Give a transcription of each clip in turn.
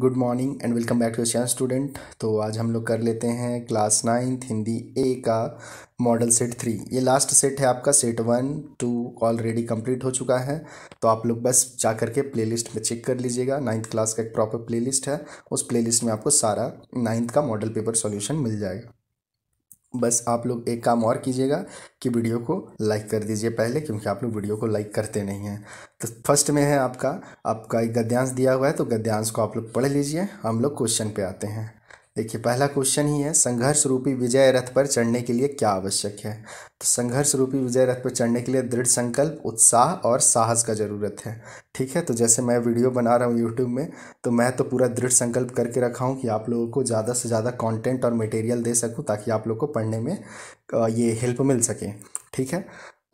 good morning and welcome back to श्यान student तो आज हम लोग कर लेते हैं क्लास नाइन्थ हिंदी ए का मॉडल सेट थ्री ये लास्ट सेट है आपका set one two already complete हो चुका है तो आप लोग बस जा कर के प्ले लिस्ट में चेक कर लीजिएगा नाइन्थ क्लास का एक प्रॉपर लिस्ट है उस लिस्ट में आपको सारा नाइन्थ का मॉडल पेपर सोल्यूशन मिल जाएगा बस आप लोग एक काम और कीजिएगा कि वीडियो को लाइक कर दीजिए पहले क्योंकि आप लोग वीडियो को लाइक करते नहीं हैं तो फर्स्ट में है आपका आपका एक गद्यांश दिया हुआ है तो गद्यांश को आप लोग पढ़ लीजिए हम लोग क्वेश्चन पे आते हैं देखिए पहला क्वेश्चन ही है संघर्ष रूपी विजय रथ पर चढ़ने के लिए क्या आवश्यक है तो संघर्ष रूपी विजय रथ पर चढ़ने के लिए दृढ़ संकल्प उत्साह और साहस का ज़रूरत है ठीक है तो जैसे मैं वीडियो बना रहा हूँ यूट्यूब में तो मैं तो पूरा दृढ़ संकल्प करके रखा हूँ कि आप लोगों को ज़्यादा से ज़्यादा कॉन्टेंट और मटेरियल दे सकूँ ताकि आप लोग को पढ़ने में ये हेल्प मिल सके ठीक है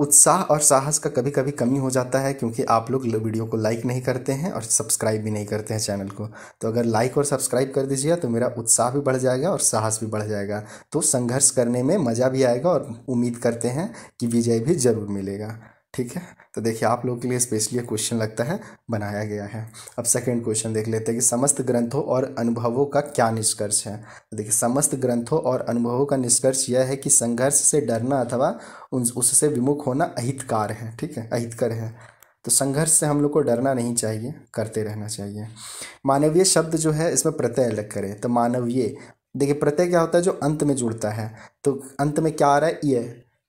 उत्साह और साहस का कभी कभी कमी हो जाता है क्योंकि आप लोग वीडियो को लाइक नहीं करते हैं और सब्सक्राइब भी नहीं करते हैं चैनल को तो अगर लाइक और सब्सक्राइब कर दीजिए तो मेरा उत्साह भी बढ़ जाएगा और साहस भी बढ़ जाएगा तो संघर्ष करने में मज़ा भी आएगा और उम्मीद करते हैं कि विजय भी ज़रूर मिलेगा ठीक है तो देखिए आप लोग के लिए स्पेशली क्वेश्चन लगता है बनाया गया है अब सेकंड क्वेश्चन देख लेते हैं कि समस्त ग्रंथों और अनुभवों का क्या निष्कर्ष है तो देखिए समस्त ग्रंथों और अनुभवों का निष्कर्ष यह है कि संघर्ष से डरना अथवा उससे विमुख होना अहितकार है ठीक है अहितकर है तो संघर्ष से हम लोग को डरना नहीं चाहिए करते रहना चाहिए मानवीय शब्द जो है इसमें प्रत्यय अलग करें तो मानवीय देखिए प्रत्यय क्या होता है जो अंत में जुड़ता है तो अंत में क्या आ रहा है ये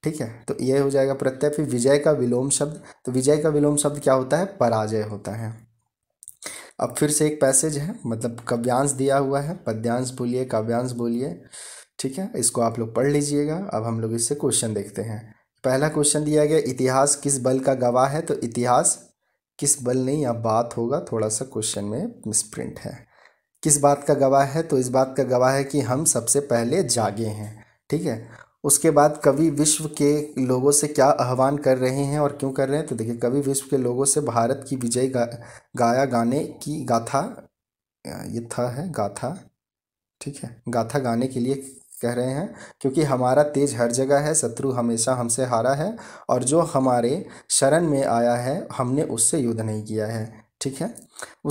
ठीक है तो यह हो जाएगा प्रत्यय फिर विजय का विलोम शब्द तो विजय का विलोम शब्द क्या होता है पराजय होता है अब फिर से एक पैसेज है मतलब काव्यांश दिया हुआ है पद्यांश बोलिए काव्यांश बोलिए ठीक है इसको आप लोग पढ़ लीजिएगा अब हम लोग इससे क्वेश्चन देखते हैं पहला क्वेश्चन दिया गया इतिहास किस बल का गवाह है तो इतिहास किस बल नहीं अब बात होगा थोड़ा सा क्वेश्चन में मिसप्रिंट है किस बात का गवाह है तो इस बात का गवाह है कि हम सबसे पहले जागे हैं ठीक है उसके बाद कवि विश्व के लोगों से क्या आह्वान कर रहे हैं और क्यों कर रहे हैं तो देखिए कवि विश्व के लोगों से भारत की विजय गा, गाया गाने की गाथा ये था है गाथा ठीक है गाथा गाने के लिए कह रहे हैं क्योंकि हमारा तेज हर जगह है शत्रु हमेशा हमसे हारा है और जो हमारे शरण में आया है हमने उससे युद्ध नहीं किया है ठीक है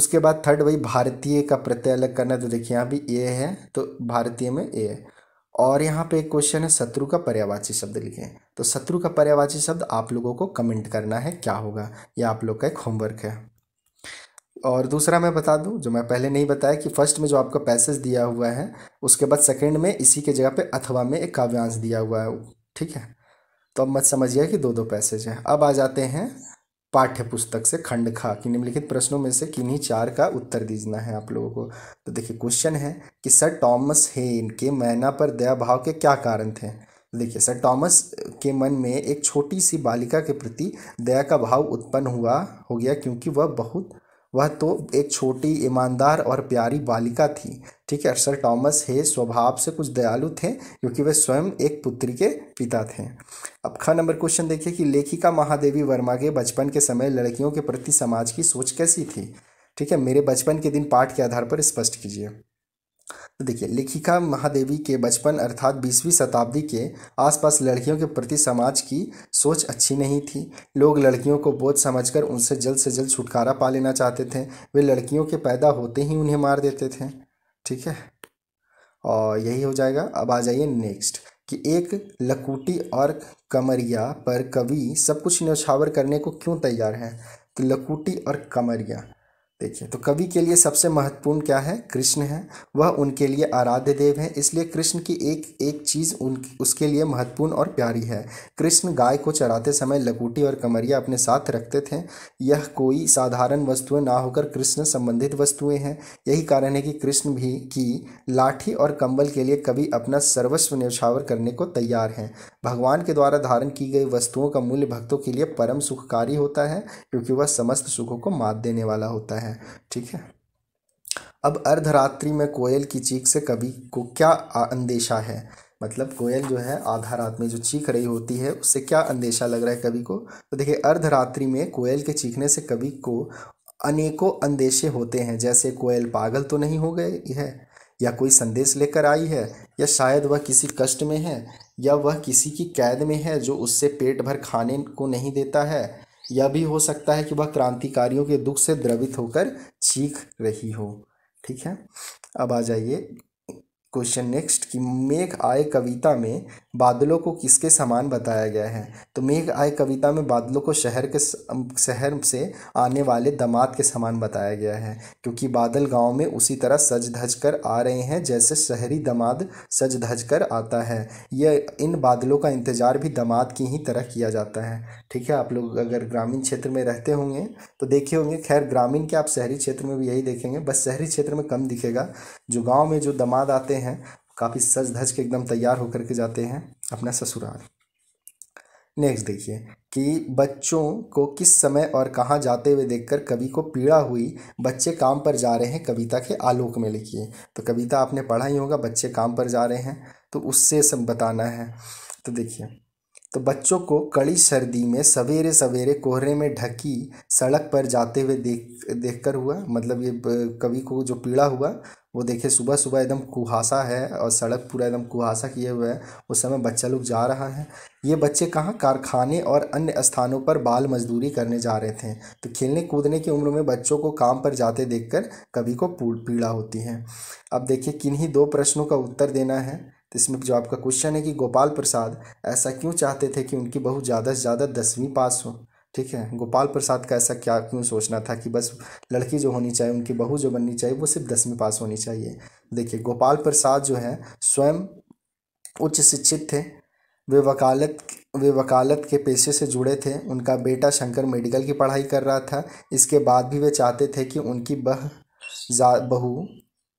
उसके बाद थर्ड वही भारतीय का प्रत्यय अलग करना तो देखिए यहाँ भी ए है तो भारतीय में ए है और यहाँ पे एक क्वेश्चन है शत्रु का पर्यावाची शब्द लिखें तो शत्रु का पर्यावाची शब्द आप लोगों को कमेंट करना है क्या होगा ये आप लोग का एक होमवर्क है और दूसरा मैं बता दूं जो मैं पहले नहीं बताया कि फर्स्ट में जो आपका पैसेज दिया हुआ है उसके बाद सेकंड में इसी के जगह पे अथवा में एक काव्यांश दिया हुआ है ठीक है तो अब मत समझिए कि दो दो पैसेज हैं अब आ जाते हैं पाठ्य पुस्तक से खंड खा कि निम्नलिखित प्रश्नों में से किन्हीं चार का उत्तर दीजना है आप लोगों को तो देखिए क्वेश्चन है कि सर टॉमस हेन के मैना पर दया भाव के क्या कारण थे देखिए सर टॉमस के मन में एक छोटी सी बालिका के प्रति दया का भाव उत्पन्न हुआ हो गया क्योंकि वह बहुत वह तो एक छोटी ईमानदार और प्यारी बालिका थी ठीक है सर टॉमस हे स्वभाव से कुछ दयालु थे क्योंकि वे स्वयं एक पुत्री के पिता थे अब ख नंबर क्वेश्चन देखिए कि लेखिका महादेवी वर्मा के बचपन के समय लड़कियों के प्रति समाज की सोच कैसी थी ठीक है मेरे बचपन के दिन पाठ के आधार पर स्पष्ट कीजिए तो देखिए लेखिका महादेवी के बचपन अर्थात बीसवीं शताब्दी के आसपास लड़कियों के प्रति समाज की सोच अच्छी नहीं थी लोग लड़कियों को बोझ समझकर उनसे जल्द से जल्द छुटकारा पा लेना चाहते थे वे लड़कियों के पैदा होते ही उन्हें मार देते थे ठीक है और यही हो जाएगा अब आ जाइए नेक्स्ट कि एक लकूटी और कमरिया पर कवि सब कुछ न्यौछावर करने को क्यों तैयार है तो लकूटी और कमरिया देखिए तो कवि के लिए सबसे महत्वपूर्ण क्या है कृष्ण है वह उनके लिए आराध्य देव हैं इसलिए कृष्ण की एक एक चीज़ उन उसके लिए महत्वपूर्ण और प्यारी है कृष्ण गाय को चराते समय लकूटी और कमरिया अपने साथ रखते थे यह कोई साधारण वस्तुएं ना होकर कृष्ण संबंधित वस्तुएं हैं यही कारण है कि कृष्ण भी की लाठी और कंबल के लिए कवि अपना सर्वस्व न्यौछावर करने को तैयार हैं भगवान के द्वारा धारण की गई वस्तुओं का मूल्य भक्तों के लिए परम सुखकारी होता है क्योंकि वह समस्त सुखों को मात देने वाला होता है है ठीक है अब अर्धरात्रि में कोयल की चीख से कवि को क्या अंदेशा है मतलब कोयल जो है आधा रात में जो चीख रही होती है उससे क्या अंदेशा लग रहा है कवि को तो देखिए अर्धरात्रि में कोयल के चीखने से कवि को अनेकों अंदेशे होते हैं जैसे कोयल पागल तो नहीं हो गए है या कोई संदेश लेकर आई है या शायद वह किसी कष्ट में है या वह किसी की कैद में है जो उससे पेट भर खाने को नहीं देता है यह भी हो सकता है कि वह क्रांतिकारियों के दुख से द्रवित होकर चीख रही हो ठीक है अब आ जाइए क्वेश्चन नेक्स्ट कि मेघ आए कविता में बादलों को किसके समान बताया गया है तो मेघ आय कविता में बादलों को शहर के शहर से आने वाले दमाद के समान बताया गया है क्योंकि बादल गांव में उसी तरह सज धज कर आ रहे हैं जैसे शहरी दमाद सज धज कर आता है यह इन बादलों का इंतज़ार भी दमाद की ही तरह किया जाता है ठीक है आप लोग अगर ग्रामीण क्षेत्र में रहते होंगे तो देखे होंगे खैर ग्रामीण के आप शहरी क्षेत्र में भी यही देखेंगे बस शहरी क्षेत्र में कम दिखेगा जो गाँव में जो दमाद आते हैं काफ़ी सज धज के एकदम तैयार होकर के जाते हैं अपना ससुराल नेक्स्ट देखिए कि बच्चों को किस समय और कहाँ जाते हुए देखकर कवि को पीड़ा हुई बच्चे काम पर जा रहे हैं कविता के आलोक में लिखिए तो कविता आपने पढ़ा ही होगा बच्चे काम पर जा रहे हैं तो उससे सब बताना है तो देखिए तो बच्चों को कड़ी सर्दी में सवेरे सवेरे कोहरे में ढकी सड़क पर जाते हुए देख देख कर हुआ मतलब ये कवि को जो पीड़ा हुआ वो देखे सुबह सुबह एकदम कुहासा है और सड़क पूरा एकदम कुहासा किए हुए है उस समय बच्चा लोग जा रहा है ये बच्चे कहाँ कारखाने और अन्य स्थानों पर बाल मजदूरी करने जा रहे थे तो खेलने कूदने की उम्र में बच्चों को काम पर जाते देखकर कभी को पीड़ा होती है अब देखिए किन्हीं दो प्रश्नों का उत्तर देना है तो इसमें जो आपका क्वेश्चन है कि गोपाल प्रसाद ऐसा क्यों चाहते थे कि उनकी बहू ज़्यादा से ज़्यादा दसवीं पास हो ठीक है गोपाल प्रसाद का ऐसा क्या क्यों सोचना था कि बस लड़की जो होनी चाहिए उनकी बहू जो बननी चाहिए वो सिर्फ दसवीं पास होनी चाहिए देखिए गोपाल प्रसाद जो है स्वयं उच्च शिक्षित थे वे वकालत वे वकालत के पेशे से जुड़े थे उनका बेटा शंकर मेडिकल की पढ़ाई कर रहा था इसके बाद भी वे चाहते थे कि उनकी बह बहू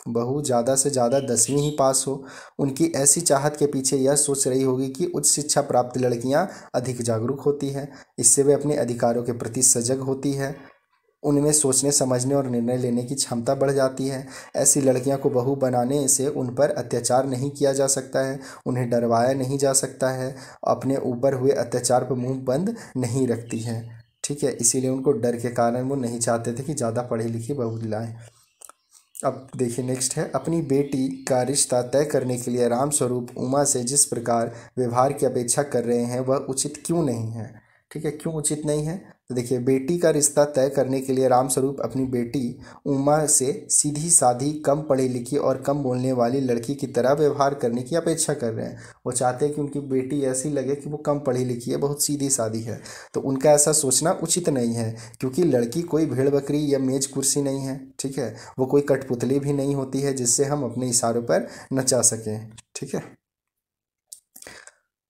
बहू ज़्यादा से ज़्यादा दसवीं ही पास हो उनकी ऐसी चाहत के पीछे यह सोच रही होगी कि उच्च शिक्षा प्राप्त लड़कियां अधिक जागरूक होती हैं इससे वे अपने अधिकारों के प्रति सजग होती है उनमें सोचने समझने और निर्णय लेने की क्षमता बढ़ जाती है ऐसी लड़कियां को बहू बनाने से उन पर अत्याचार नहीं किया जा सकता है उन्हें डरवाया नहीं जा सकता है अपने ऊपर हुए अत्याचार पर मुंह बंद नहीं रखती है ठीक है इसीलिए उनको डर के कारण वो नहीं चाहते थे कि ज़्यादा पढ़ी लिखी बहू लाएँ अब देखिए नेक्स्ट है अपनी बेटी का रिश्ता तय करने के लिए रामस्वरूप उमा से जिस प्रकार व्यवहार की अपेक्षा कर रहे हैं वह उचित क्यों नहीं है ठीक है क्यों उचित नहीं है तो देखिए बेटी का रिश्ता तय करने के लिए रामस्वरूप अपनी बेटी उमा से सीधी साधी कम पढ़ी लिखी और कम बोलने वाली लड़की की तरह व्यवहार करने की अपेक्षा कर रहे हैं वो चाहते हैं कि उनकी बेटी ऐसी लगे कि वो कम पढ़ी लिखी है बहुत सीधी साधी है तो उनका ऐसा सोचना उचित नहीं है क्योंकि लड़की कोई भेड़ बकरी या मेज कुर्सी नहीं है ठीक है वो कोई कठपुतली भी नहीं होती है जिससे हम अपने इशारों पर नचा सकें ठीक है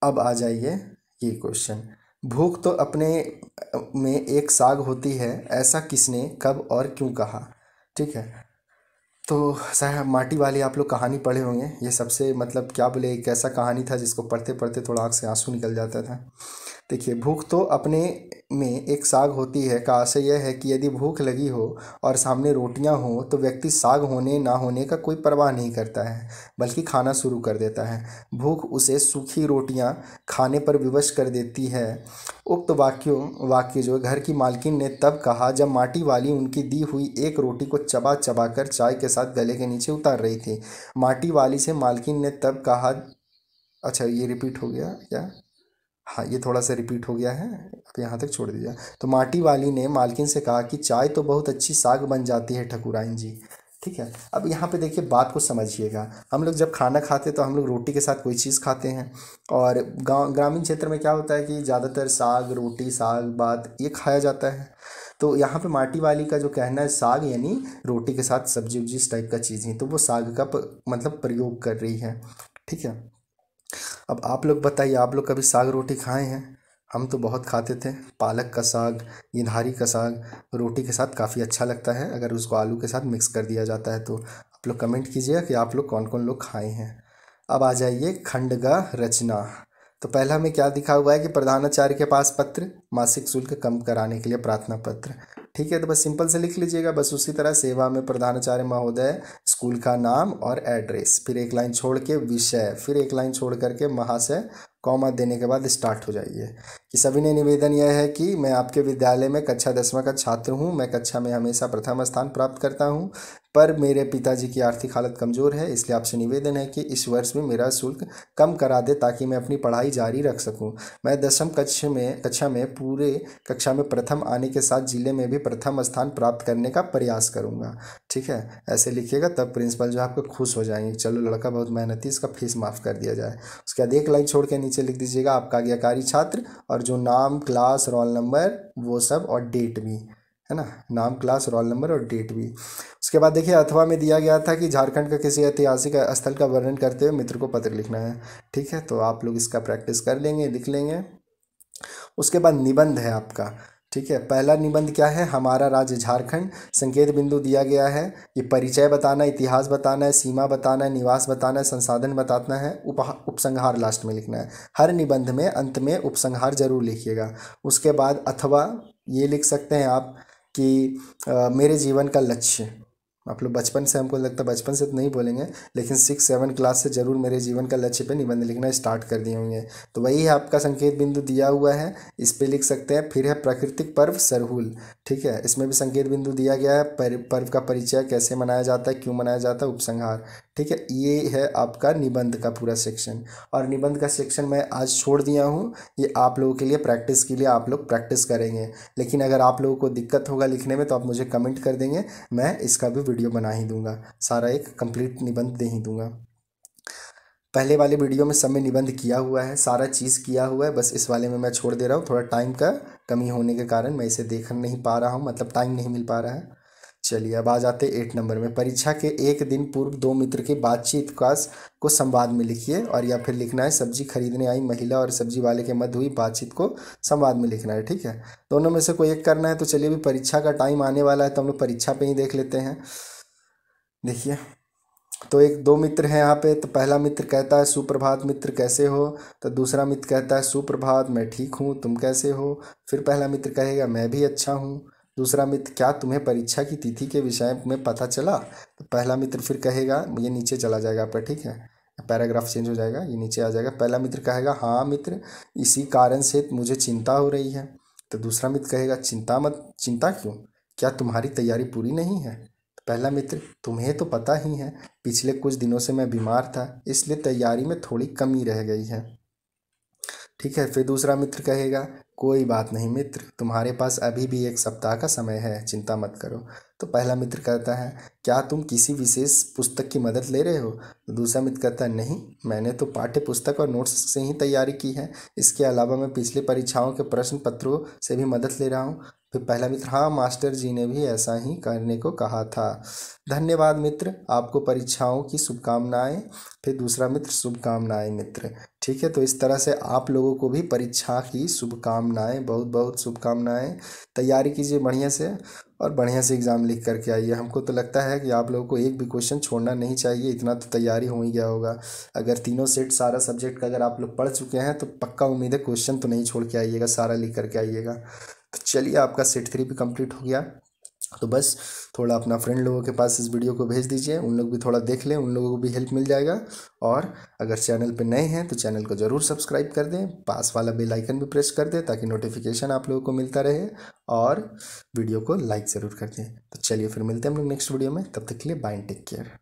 अब आ जाइए ये क्वेश्चन भूख तो अपने में एक साग होती है ऐसा किसने कब और क्यों कहा ठीक है तो साहब माटी वाली आप लोग कहानी पढ़े होंगे ये सबसे मतलब क्या बोले एक ऐसा कहानी था जिसको पढ़ते पढ़ते थोड़ा आँख से आंसू निकल जाता था देखिए भूख तो अपने में एक साग होती है का आशय यह है कि यदि भूख लगी हो और सामने रोटियां हो तो व्यक्ति साग होने ना होने का कोई परवाह नहीं करता है बल्कि खाना शुरू कर देता है भूख उसे सूखी रोटियां खाने पर विवश कर देती है उक्त वाक्यों वाक्य जो घर की मालकिन ने तब कहा जब माटी वाली उनकी दी हुई एक रोटी को चबा चबा कर चाय के साथ गले के नीचे उतार रही थी माटी वाली से मालकिन ने तब कहा अच्छा ये रिपीट हो गया क्या हाँ ये थोड़ा सा रिपीट हो गया है आप यहाँ तक छोड़ दीजिए तो माटी वाली ने मालकिन से कहा कि चाय तो बहुत अच्छी साग बन जाती है ठकुराइन जी ठीक है अब यहाँ पे देखिए बात को समझिएगा हम लोग जब खाना खाते तो हम लोग रोटी के साथ कोई चीज़ खाते हैं और गाँव ग्रामीण क्षेत्र में क्या होता है कि ज़्यादातर साग रोटी साग बात ये खाया जाता है तो यहाँ पे माटी वाली का जो कहना है साग यानी रोटी के साथ सब्जी उब्जी इस टाइप का चीज़ें तो वो साग का प, मतलब प्रयोग कर रही है ठीक है अब आप लोग बताइए आप लोग कभी साग रोटी खाए हैं हम तो बहुत खाते थे पालक का साग इन्हारी का साग रोटी के साथ काफ़ी अच्छा लगता है अगर उसको आलू के साथ मिक्स कर दिया जाता है तो आप लोग कमेंट कीजिएगा कि आप लोग कौन कौन लोग खाए हैं अब आ जाइए खंडगा रचना तो पहला में क्या दिखा हुआ है कि प्रधानाचार्य के पास पत्र मासिक शुल्क कम कराने के लिए प्रार्थना पत्र ठीक है तो बस सिंपल से लिख लीजिएगा बस उसी तरह सेवा में प्रधानाचार्य महोदय स्कूल का नाम और एड्रेस फिर एक लाइन छोड़ के विषय फिर एक लाइन छोड़ करके महाशय कॉमा देने के बाद स्टार्ट हो जाइए कि सभी ने निवेदन यह है कि मैं आपके विद्यालय में कक्षा दसवा का छात्र हूँ मैं कक्षा में हमेशा प्रथम स्थान प्राप्त करता हूँ पर मेरे पिताजी की आर्थिक हालत कमज़ोर है इसलिए आपसे निवेदन है कि इस वर्ष में मेरा शुल्क कम करा दे ताकि मैं अपनी पढ़ाई जारी रख सकूं मैं दसम कक्ष में कक्षा में पूरे कक्षा में प्रथम आने के साथ ज़िले में भी प्रथम स्थान प्राप्त करने का प्रयास करूंगा ठीक है ऐसे लिखिएगा तब प्रिंसिपल जो आपको खुश हो जाएंगे चलो लड़का बहुत मेहनती इसका फीस माफ़ कर दिया जाए उसके बाद एक लाइन छोड़ के नीचे लिख दीजिएगा आपका गया कार्य छात्र और जो नाम क्लास रोल नंबर वो सब और डेट भी है ना नाम क्लास रोल नंबर और डेट भी उसके बाद देखिए अथवा में दिया गया था कि झारखंड का किसी ऐतिहासिक स्थल का वर्णन करते हुए मित्र को पत्र लिखना है ठीक है तो आप लोग इसका प्रैक्टिस कर लेंगे लिख लेंगे उसके बाद निबंध है आपका ठीक है पहला निबंध क्या है हमारा राज्य झारखंड संकेत बिंदु दिया गया है कि परिचय बताना इतिहास बताना है सीमा बताना है निवास बताना है संसाधन बताना है उपसंहार लास्ट में लिखना है हर निबंध में अंत में उपसंहार जरूर लिखिएगा उसके बाद अथवा ये लिख सकते हैं आप कि आ, मेरे जीवन का लक्ष्य आप लोग बचपन से हमको लगता है बचपन से तो नहीं बोलेंगे लेकिन सिक्स सेवन क्लास से ज़रूर मेरे जीवन का लक्ष्य पे निबंध लिखना स्टार्ट कर दिए होंगे तो वही आपका संकेत बिंदु दिया हुआ है इस पर लिख सकते हैं फिर है प्राकृतिक पर्व सरहुल ठीक है इसमें भी संकेत बिंदु दिया गया है पर्व का परिचय कैसे मनाया जाता है क्यों मनाया जाता है उपसंहार ठीक है ये है आपका निबंध का पूरा सेक्शन और निबंध का सेक्शन मैं आज छोड़ दिया हूँ ये आप लोगों के लिए प्रैक्टिस के लिए आप लोग प्रैक्टिस करेंगे लेकिन अगर आप लोगों को दिक्कत होगा लिखने में तो आप मुझे कमेंट कर देंगे मैं इसका भी वीडियो वीडियो बना ही दूंगा सारा एक कंप्लीट निबंध दे ही दूंगा पहले वाले वीडियो में सब में निबंध किया हुआ है सारा चीज़ किया हुआ है बस इस वाले में मैं छोड़ दे रहा हूँ थोड़ा टाइम का कमी होने के कारण मैं इसे देख नहीं पा रहा हूँ मतलब टाइम नहीं मिल पा रहा है चलिए अब आ जाते एट नंबर में परीक्षा के एक दिन पूर्व दो मित्र की बातचीत का को संवाद में लिखिए और या फिर लिखना है सब्जी खरीदने आई महिला और सब्जी वाले के मध्य हुई बातचीत को संवाद में लिखना है ठीक है दोनों में से कोई एक करना है तो चलिए अभी परीक्षा का टाइम आने वाला है तो हम लोग परीक्षा पे ही देख लेते हैं देखिए तो एक दो मित्र हैं यहाँ पे तो पहला मित्र कहता है सुप्रभात मित्र कैसे हो तो दूसरा मित्र कहता है सुप्रभात मैं ठीक हूँ तुम कैसे हो फिर पहला मित्र कहेगा मैं भी अच्छा हूँ दूसरा मित्र क्या तुम्हें परीक्षा की तिथि के विषय में पता चला तो पहला मित्र फिर कहेगा ये नीचे चला जाएगा आपका ठीक है पैराग्राफ चेंज हो जाएगा ये नीचे आ जाएगा पहला मित्र कहेगा हाँ मित्र इसी कारण से मुझे चिंता हो रही है तो दूसरा मित्र कहेगा चिंता मत चिंता क्यों क्या तुम्हारी तैयारी पूरी नहीं है तो पहला मित्र तुम्हें तो पता ही है पिछले कुछ दिनों से मैं बीमार था इसलिए तैयारी में थोड़ी कमी रह गई है ठीक है फिर दूसरा मित्र कहेगा कोई बात नहीं मित्र तुम्हारे पास अभी भी एक सप्ताह का समय है चिंता मत करो तो पहला मित्र कहता है क्या तुम किसी विशेष पुस्तक की मदद ले रहे हो तो दूसरा मित्र कहता है नहीं मैंने तो पाठ्य पुस्तक और नोट्स से ही तैयारी की है इसके अलावा मैं पिछले परीक्षाओं के प्रश्न पत्रों से भी मदद ले रहा हूँ फिर पहला मित्र हाँ मास्टर जी ने भी ऐसा ही करने को कहा था धन्यवाद मित्र आपको परीक्षाओं की शुभकामनाएं फिर दूसरा मित्र शुभकामनाएं मित्र ठीक है तो इस तरह से आप लोगों को भी परीक्षा की शुभकामना शुभकामनाएँ बहुत बहुत शुभकामनाएँ तैयारी कीजिए बढ़िया से और बढ़िया से एग्ज़ाम लिख करके आइए हमको तो लगता है कि आप लोगों को एक भी क्वेश्चन छोड़ना नहीं चाहिए इतना तो तैयारी हो ही गया होगा अगर तीनों सेट सारा सब्जेक्ट का अगर आप लोग पढ़ चुके हैं तो पक्का उम्मीद है क्वेश्चन तो नहीं छोड़ के आइएगा सारा लिख करके आइएगा तो चलिए आपका सेट थ्री भी कंप्लीट हो गया तो बस थोड़ा अपना फ्रेंड लोगों के पास इस वीडियो को भेज दीजिए उन लोग भी थोड़ा देख लें उन लोगों को भी हेल्प मिल जाएगा और अगर चैनल पर नए हैं तो चैनल को ज़रूर सब्सक्राइब कर दें पास वाला बेल आइकन भी प्रेस कर दें ताकि नोटिफिकेशन आप लोगों को मिलता रहे और वीडियो को लाइक ज़रूर कर दें तो चलिए फिर मिलते हैं हम लोग नेक्स्ट वीडियो में तब तक के लिए बाय टेक केयर